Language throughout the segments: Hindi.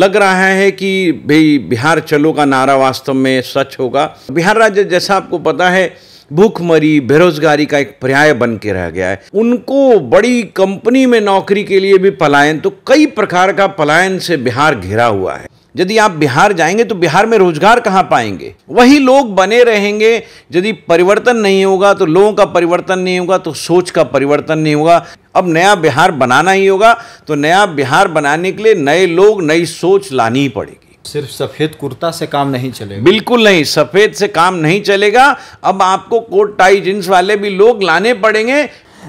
लग रहा है कि भाई बिहार चलो का नारा वास्तव में सच होगा बिहार राज्य जैसा आपको पता है भूखमरी बेरोजगारी का एक पर्याय बन के रह गया है उनको बड़ी कंपनी में नौकरी के लिए भी पलायन तो कई प्रकार का पलायन से बिहार घिरा हुआ है यदि आप बिहार जाएंगे तो बिहार में रोजगार कहाँ पाएंगे वही लोग बने रहेंगे यदि परिवर्तन नहीं होगा तो लोगों का परिवर्तन नहीं होगा तो सोच का परिवर्तन नहीं होगा अब नया बिहार बनाना ही होगा तो नया बिहार बनाने के लिए नए लोग नई सोच लानी ही पड़ेगी सिर्फ सफ़ेद कुर्ता से काम नहीं चलेगा बिल्कुल नहीं सफ़ेद से काम नहीं चलेगा अब आपको कोट टाई जींस वाले भी लोग लाने पड़ेंगे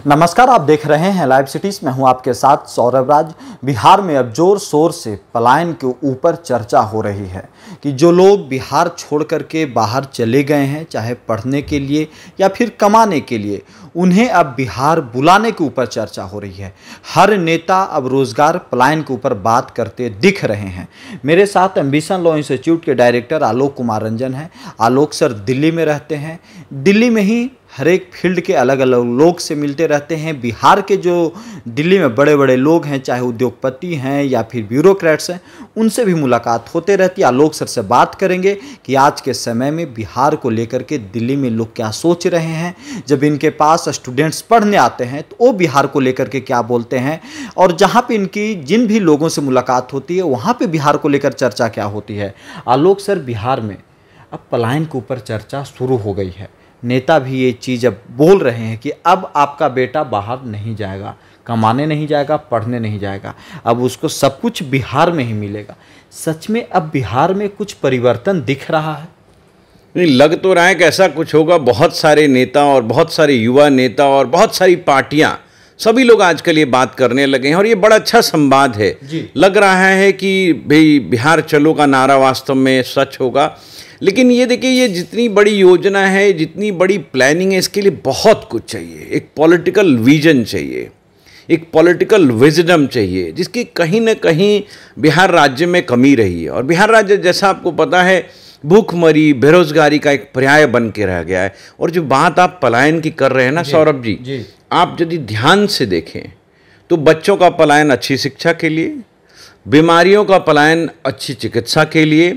नमस्कार आप देख रहे हैं लाइव सिटीज में हूं आपके साथ सौरभ राज बिहार में अब जोर शोर से पलायन के ऊपर चर्चा हो रही है कि जो लोग बिहार छोड़ के बाहर चले गए हैं चाहे पढ़ने के लिए या फिर कमाने के लिए उन्हें अब बिहार बुलाने के ऊपर चर्चा हो रही है हर नेता अब रोजगार पलायन के ऊपर बात करते दिख रहे हैं मेरे साथ एम्बिशन लॉ इंस्टीट्यूट के डायरेक्टर आलोक कुमार रंजन हैं आलोक सर दिल्ली में रहते हैं दिल्ली में ही हर एक फील्ड के अलग अलग लोग से मिलते रहते हैं बिहार के जो दिल्ली में बड़े बड़े लोग हैं चाहे उद्योगपति हैं या फिर ब्यूरोक्रेट्स हैं उनसे भी मुलाकात होते रहती है लोग सर से बात करेंगे कि आज के समय में बिहार को लेकर के दिल्ली में लोग क्या सोच रहे हैं जब इनके पास स्टूडेंट्स पढ़ने आते हैं तो वो बिहार को लेकर के क्या बोलते हैं और जहाँ पर इनकी जिन भी लोगों से मुलाकात होती है वहाँ पर बिहार को लेकर चर्चा क्या होती है आलोक सर बिहार में अब पलायन के ऊपर चर्चा शुरू हो गई है नेता भी ये चीज़ अब बोल रहे हैं कि अब आपका बेटा बाहर नहीं जाएगा कमाने नहीं जाएगा पढ़ने नहीं जाएगा अब उसको सब कुछ बिहार में ही मिलेगा सच में अब बिहार में कुछ परिवर्तन दिख रहा है नहीं लग तो रहा है कि ऐसा कुछ होगा बहुत सारे नेता और बहुत सारे युवा नेता और बहुत सारी पार्टियां सभी लोग आजकल ये बात करने लगे हैं और ये बड़ा अच्छा संवाद है लग रहा है कि भाई बिहार चलो का नारा वास्तव में सच होगा लेकिन ये देखिए ये जितनी बड़ी योजना है जितनी बड़ी प्लानिंग है इसके लिए बहुत कुछ चाहिए एक पॉलिटिकल विजन चाहिए एक पॉलिटिकल विजडम चाहिए जिसकी कहीं ना कहीं बिहार राज्य में कमी रही है और बिहार राज्य जैसा आपको पता है भूखमरी बेरोजगारी का एक पर्याय बन के रह गया है और जो बात आप पलायन की कर रहे हैं ना सौरभ जी, जी आप यदि ध्यान से देखें तो बच्चों का पलायन अच्छी शिक्षा के लिए बीमारियों का पलायन अच्छी चिकित्सा के लिए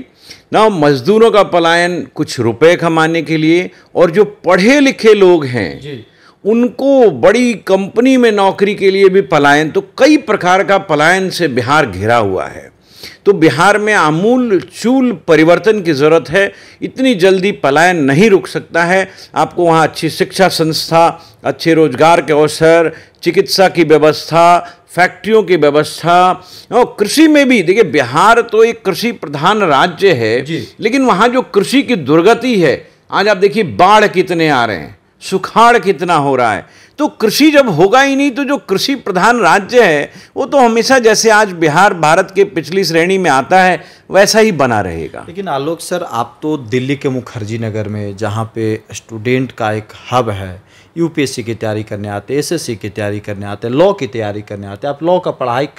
ना मजदूरों का पलायन कुछ रुपए कमाने के लिए और जो पढ़े लिखे लोग हैं उनको बड़ी कंपनी में नौकरी के लिए भी पलायन तो कई प्रकार का पलायन से बिहार घिरा हुआ है तो बिहार में आमूल चूल परिवर्तन की ज़रूरत है इतनी जल्दी पलायन नहीं रुक सकता है आपको वहाँ अच्छी शिक्षा संस्था अच्छे रोजगार के अवसर चिकित्सा की व्यवस्था फैक्ट्रियों की व्यवस्था और कृषि में भी देखिए बिहार तो एक कृषि प्रधान राज्य है लेकिन वहाँ जो कृषि की दुर्गति है आज आप देखिए बाढ़ कितने आ रहे हैं सुखाड़ कितना हो रहा है तो कृषि जब होगा ही नहीं तो जो कृषि प्रधान राज्य है वो तो हमेशा जैसे आज बिहार भारत के पिछली श्रेणी में आता है वैसा ही बना रहेगा लेकिन आलोक सर आप तो दिल्ली के मुखर्जी नगर में जहाँ पे स्टूडेंट का एक हब है यूपीएससी की तैयारी करने आते एसएससी की तैयारी करने आते लॉ की तैयारी करने आते आप लॉ का पढ़ाई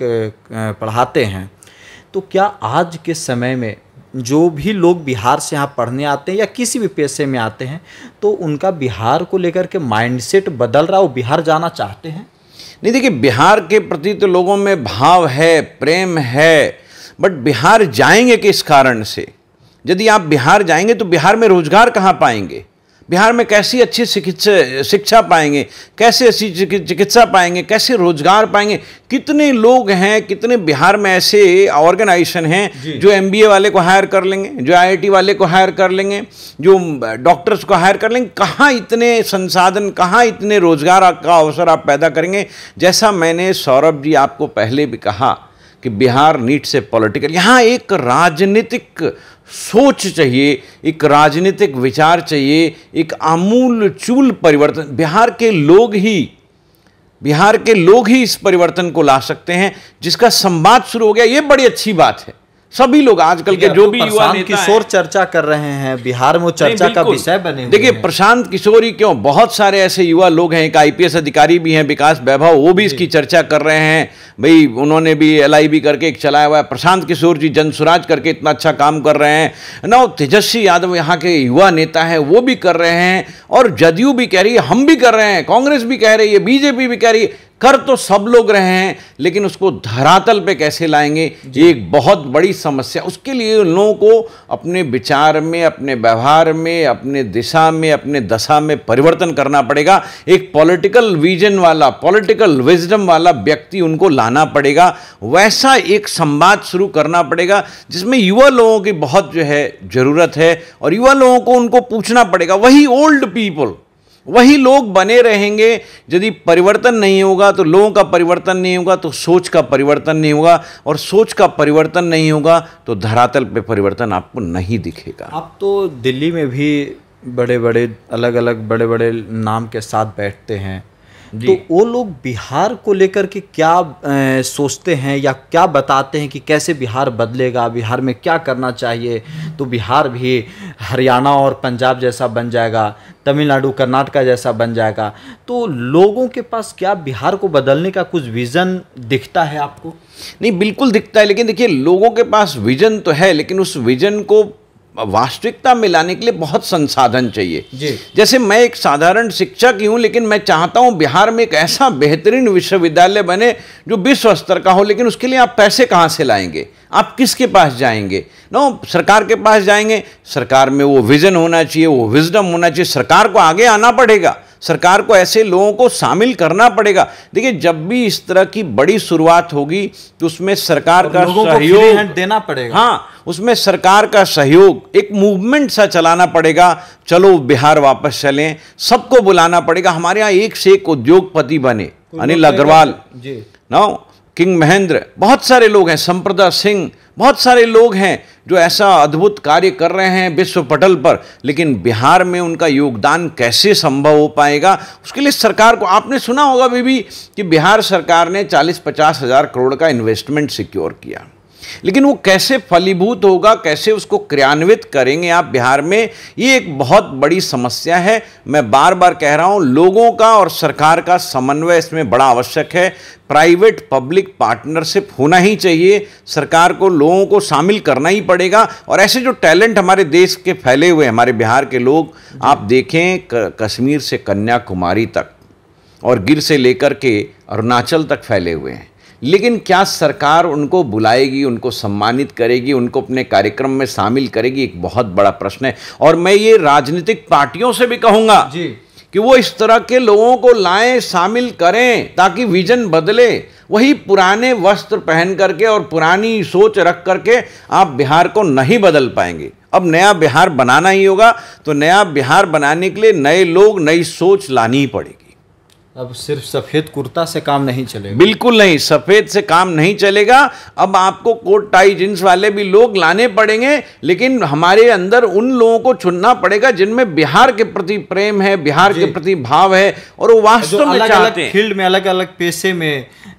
पढ़ाते हैं तो क्या आज के समय में जो भी लोग बिहार से यहाँ पढ़ने आते हैं या किसी भी पेशे में आते हैं तो उनका बिहार को लेकर के माइंडसेट बदल रहा है वो बिहार जाना चाहते हैं नहीं देखिए बिहार के प्रति तो लोगों में भाव है प्रेम है बट बिहार जाएंगे किस कारण से यदि आप बिहार जाएंगे तो बिहार में रोजगार कहाँ पाएंगे बिहार में कैसी अच्छी चिकित्सा शिक्षा पाएंगे कैसे अच्छी चिकित्सा पाएंगे कैसे रोजगार पाएंगे कितने लोग हैं कितने बिहार में ऐसे ऑर्गेनाइजेशन हैं जो एमबीए वाले को हायर कर लेंगे जो आईआईटी वाले को हायर कर लेंगे जो डॉक्टर्स को हायर कर लेंगे कहाँ इतने संसाधन कहाँ इतने रोजगार का अवसर आप पैदा करेंगे जैसा मैंने सौरभ जी आपको पहले भी कहा कि बिहार नीट से पॉलिटिकल यहाँ एक राजनीतिक सोच चाहिए एक राजनीतिक विचार चाहिए एक आमूल चूल परिवर्तन बिहार के लोग ही बिहार के लोग ही इस परिवर्तन को ला सकते हैं जिसका संवाद शुरू हो गया ये बड़ी अच्छी बात है सभी लोग आजकल के जो तो भी युवा किशोर चर्चा कर रहे हैं बिहार में चर्चा का विषय बने देखिए प्रशांत किशोरी क्यों बहुत सारे ऐसे युवा लोग हैं एक आईपीएस अधिकारी भी हैं विकास वैभव वो भी इसकी चर्चा कर रहे हैं भाई उन्होंने भी एलआईबी करके एक चलाया हुआ है प्रशांत किशोर जी जनसुराज करके इतना अच्छा काम कर रहे हैं ना तेजस्वी यादव यहाँ के युवा नेता है वो भी कर रहे हैं और जदयू भी कह रही है हम भी कर रहे हैं कांग्रेस भी कह रही है बीजेपी भी कह रही है कर तो सब लोग रहे हैं लेकिन उसको धरातल पे कैसे लाएंगे ये एक बहुत बड़ी समस्या उसके लिए उन लोगों को अपने विचार में अपने व्यवहार में अपने दिशा में अपने दशा में परिवर्तन करना पड़ेगा एक पॉलिटिकल विजन वाला पॉलिटिकल विजडम वाला व्यक्ति उनको लाना पड़ेगा वैसा एक संवाद शुरू करना पड़ेगा जिसमें युवा लोगों की बहुत जो है ज़रूरत है और युवा लोगों को उनको पूछना पड़ेगा वही ओल्ड पीपल वही लोग बने रहेंगे यदि परिवर्तन नहीं होगा तो लोगों का परिवर्तन नहीं होगा तो सोच का परिवर्तन नहीं होगा और सोच का परिवर्तन नहीं होगा तो धरातल पे परिवर्तन आपको नहीं दिखेगा आप तो दिल्ली में भी बड़े बड़े अलग अलग बड़े बड़े नाम के साथ बैठते हैं तो वो लोग बिहार को लेकर के क्या ए, सोचते हैं या क्या बताते हैं कि कैसे बिहार बदलेगा बिहार में क्या करना चाहिए तो बिहार भी हरियाणा और पंजाब जैसा बन जाएगा तमिलनाडु कर्नाटका जैसा बन जाएगा तो लोगों के पास क्या बिहार को बदलने का कुछ विज़न दिखता है आपको नहीं बिल्कुल दिखता है लेकिन देखिए लोगों के पास विज़न तो है लेकिन उस विज़न को वास्तविकता मिलाने के लिए बहुत संसाधन चाहिए जैसे मैं एक साधारण शिक्षक ही हूँ लेकिन मैं चाहता हूँ बिहार में एक ऐसा बेहतरीन विश्वविद्यालय बने जो विश्व स्तर का हो लेकिन उसके लिए आप पैसे कहाँ से लाएंगे आप किसके पास जाएंगे नो सरकार के पास जाएंगे सरकार में वो विज़न होना चाहिए वो विजडम होना चाहिए सरकार को आगे आना पड़ेगा सरकार को ऐसे लोगों को शामिल करना पड़ेगा देखिए जब भी इस तरह की बड़ी शुरुआत होगी तो उसमें सरकार का सहयोग देना पड़ेगा हाँ उसमें सरकार का सहयोग एक मूवमेंट सा चलाना पड़ेगा चलो बिहार वापस चलें सबको बुलाना पड़ेगा हमारे यहाँ एक से एक उद्योगपति बने अनिल अग्रवाल जी ना किंग महेंद्र बहुत सारे लोग हैं संप्रदा सिंह बहुत सारे लोग हैं जो ऐसा अद्भुत कार्य कर रहे हैं विश्व पटल पर लेकिन बिहार में उनका योगदान कैसे संभव हो पाएगा उसके लिए सरकार को आपने सुना होगा भी, भी कि बिहार सरकार ने 40-50 हज़ार करोड़ का इन्वेस्टमेंट सिक्योर किया लेकिन वो कैसे फलीभूत होगा कैसे उसको क्रियान्वित करेंगे आप बिहार में ये एक बहुत बड़ी समस्या है मैं बार बार कह रहा हूँ लोगों का और सरकार का समन्वय इसमें बड़ा आवश्यक है प्राइवेट पब्लिक पार्टनरशिप होना ही चाहिए सरकार को लोगों को शामिल करना ही पड़ेगा और ऐसे जो टैलेंट हमारे देश के फैले हुए हमारे बिहार के लोग आप देखें कश्मीर से कन्याकुमारी तक और गिर से लेकर के अरुणाचल तक फैले हुए हैं लेकिन क्या सरकार उनको बुलाएगी उनको सम्मानित करेगी उनको अपने कार्यक्रम में शामिल करेगी एक बहुत बड़ा प्रश्न है और मैं ये राजनीतिक पार्टियों से भी कहूंगा जी कि वो इस तरह के लोगों को लाएं शामिल करें ताकि विजन बदले वही पुराने वस्त्र पहन करके और पुरानी सोच रख करके आप बिहार को नहीं बदल पाएंगे अब नया बिहार बनाना ही होगा तो नया बिहार बनाने के लिए नए लोग नई सोच लानी ही पड़ेगी अब सिर्फ सफ़ेद कुर्ता से काम नहीं चलेगा बिल्कुल नहीं सफ़ेद से काम नहीं चलेगा अब आपको कोट टाई जींस वाले भी लोग लाने पड़ेंगे लेकिन हमारे अंदर उन लोगों को चुनना पड़ेगा जिनमें बिहार के प्रति प्रेम है बिहार के प्रति भाव है और वो वास्तव में चाहते हैं फील्ड में अलग अलग पेशे में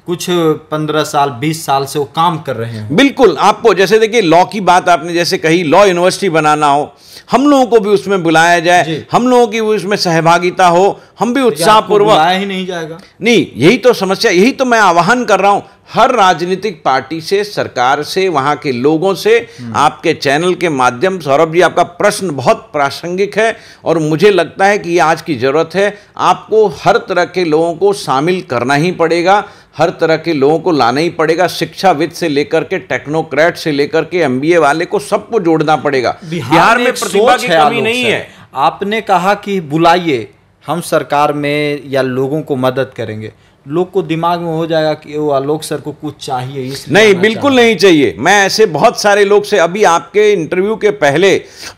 कुछ पंद्रह साल बीस साल से वो काम कर रहे हैं बिल्कुल आपको जैसे देखिए लॉ की बात आपने जैसे कही लॉ यूनिवर्सिटी बनाना हो हम लोगों को भी उसमें बुलाया जाए हम लोगों की उसमें सहभागिता हो हम भी उत्साहपूर्वक ही नहीं जाएगा नहीं यही तो समस्या यही तो मैं आह्वान कर रहा हूँ हर राजनीतिक पार्टी से सरकार से वहाँ के लोगों से आपके चैनल के माध्यम सौरभ जी आपका प्रश्न बहुत प्रासंगिक है और मुझे लगता है कि ये आज की ज़रूरत है आपको हर तरह के लोगों को शामिल करना ही पड़ेगा हर तरह के लोगों को लाना ही पड़ेगा शिक्षाविद से लेकर के टेक्नोक्रेट से लेकर के एमबीए वाले को सबको जोड़ना पड़ेगा बिहार, बिहार में प्रतिभा की कमी नहीं है आपने कहा कि बुलाइए हम सरकार में या लोगों को मदद करेंगे लोग को दिमाग में हो जाएगा कि वो आलोक सर को कुछ चाहिए इस नहीं बिल्कुल नहीं चाहिए मैं ऐसे बहुत सारे लोग से अभी आपके इंटरव्यू के पहले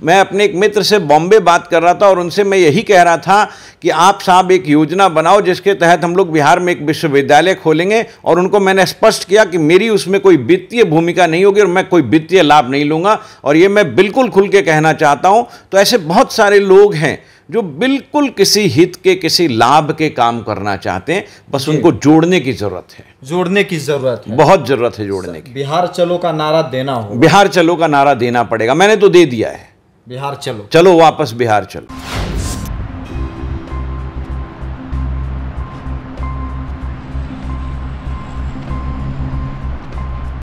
मैं अपने एक मित्र से बॉम्बे बात कर रहा था और उनसे मैं यही कह रहा था कि आप साहब एक योजना बनाओ जिसके तहत हम लोग बिहार में एक विश्वविद्यालय खोलेंगे और उनको मैंने स्पष्ट किया कि मेरी उसमें कोई वित्तीय भूमिका नहीं होगी और मैं कोई वित्तीय लाभ नहीं लूँगा और ये मैं बिल्कुल खुल के कहना चाहता हूँ तो ऐसे बहुत सारे लोग हैं जो बिल्कुल किसी हित के किसी लाभ के काम करना चाहते हैं बस उनको जोड़ने की जरूरत है जोड़ने की जरूरत है बहुत जरूरत है जोड़ने की बिहार चलो का नारा देना हो बिहार चलो का नारा देना पड़ेगा मैंने तो दे दिया है बिहार चलो चलो वापस बिहार चलो